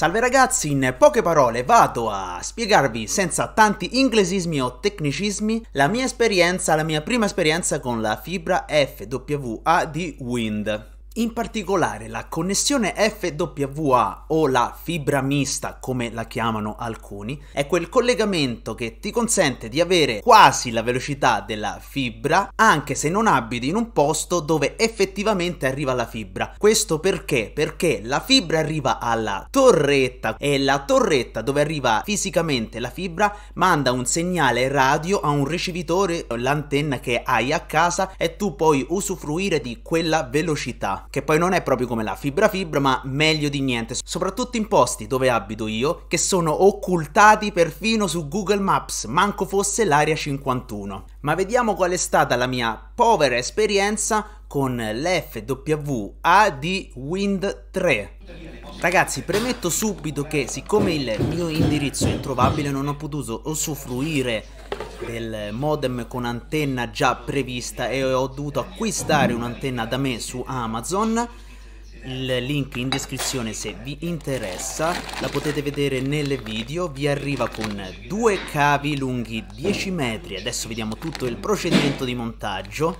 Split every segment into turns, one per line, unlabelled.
Salve ragazzi, in poche parole vado a spiegarvi senza tanti inglesismi o tecnicismi la mia esperienza, la mia prima esperienza con la fibra FWA di Wind. In particolare la connessione FWA o la fibra mista come la chiamano alcuni è quel collegamento che ti consente di avere quasi la velocità della fibra anche se non abiti in un posto dove effettivamente arriva la fibra. Questo perché? Perché la fibra arriva alla torretta e la torretta dove arriva fisicamente la fibra manda un segnale radio a un ricevitore, o l'antenna che hai a casa e tu puoi usufruire di quella velocità che poi non è proprio come la fibra fibra, ma meglio di niente, soprattutto in posti dove abito io, che sono occultati perfino su Google Maps, manco fosse l'area 51. Ma vediamo qual è stata la mia povera esperienza con l'FWA di Wind 3. Ragazzi, premetto subito che siccome il mio indirizzo è introvabile non ho potuto usufruire del modem con antenna già prevista e ho dovuto acquistare un'antenna da me su Amazon il link in descrizione se vi interessa la potete vedere nel video vi arriva con due cavi lunghi 10 metri adesso vediamo tutto il procedimento di montaggio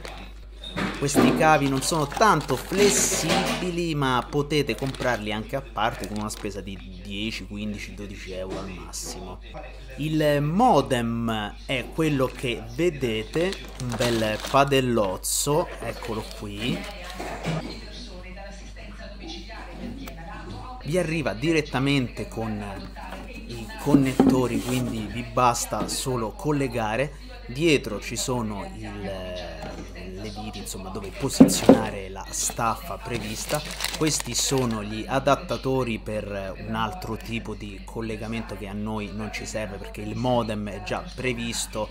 questi cavi non sono tanto flessibili ma potete comprarli anche a parte con una spesa di 10, 15, 12 euro al massimo. Il modem è quello che vedete, un bel padellozzo, eccolo qui. Vi arriva direttamente con connettori quindi vi basta solo collegare dietro ci sono il, eh, le viti insomma dove posizionare la staffa prevista questi sono gli adattatori per un altro tipo di collegamento che a noi non ci serve perché il modem è già previsto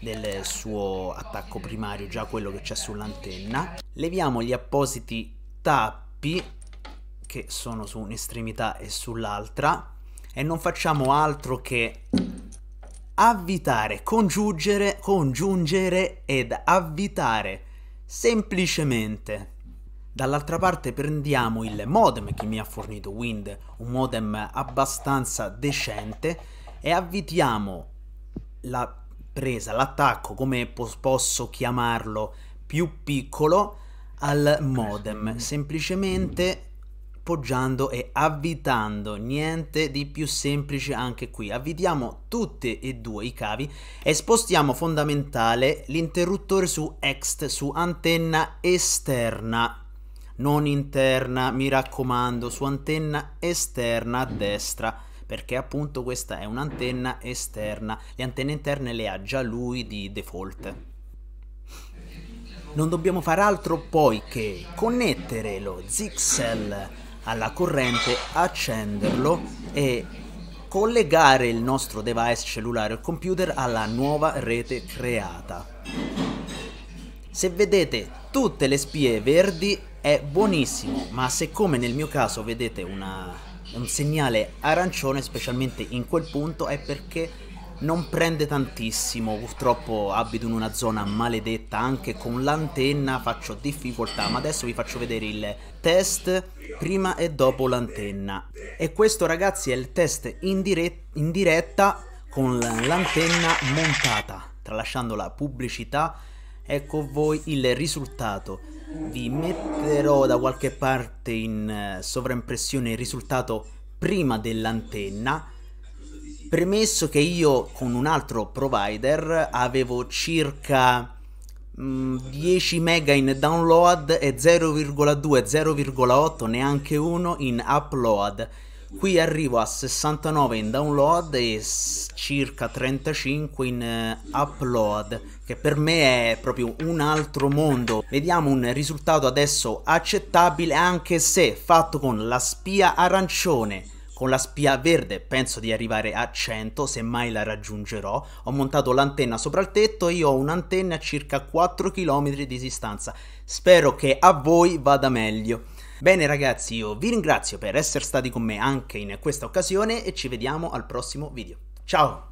del suo attacco primario già quello che c'è sull'antenna leviamo gli appositi tappi che sono su un'estremità e sull'altra e non facciamo altro che avvitare, congiungere, congiungere ed avvitare semplicemente. Dall'altra parte prendiamo il modem che mi ha fornito Wind, un modem abbastanza decente, e avvitiamo la presa, l'attacco, come posso chiamarlo, più piccolo al modem, semplicemente poggiando e avvitando, niente di più semplice anche qui. Avvitiamo tutti e due i cavi e spostiamo fondamentale l'interruttore su ext, su antenna esterna, non interna, mi raccomando, su antenna esterna a destra perché appunto questa è un'antenna esterna, le antenne interne le ha già lui di default. Non dobbiamo fare altro poi che connettere lo Zixel alla corrente, accenderlo e collegare il nostro device cellulare o computer alla nuova rete creata. Se vedete tutte le spie verdi è buonissimo, ma se come nel mio caso vedete una, un segnale arancione, specialmente in quel punto, è perché non prende tantissimo, purtroppo abito in una zona maledetta, anche con l'antenna faccio difficoltà, ma adesso vi faccio vedere il test prima e dopo l'antenna. E questo ragazzi è il test in, dirett in diretta con l'antenna montata, tralasciando la pubblicità, ecco voi il risultato. Vi metterò da qualche parte in eh, sovraimpressione il risultato prima dell'antenna, Premesso che io con un altro provider avevo circa 10 mm, mega in download e 0,2, 0,8, neanche 1 in upload. Qui arrivo a 69 in download e circa 35 in eh, upload, che per me è proprio un altro mondo. Vediamo un risultato adesso accettabile anche se fatto con la spia arancione con la spia verde penso di arrivare a 100, se mai la raggiungerò. Ho montato l'antenna sopra il tetto e io ho un'antenna a circa 4 km di distanza. Spero che a voi vada meglio. Bene ragazzi, io vi ringrazio per essere stati con me anche in questa occasione e ci vediamo al prossimo video. Ciao!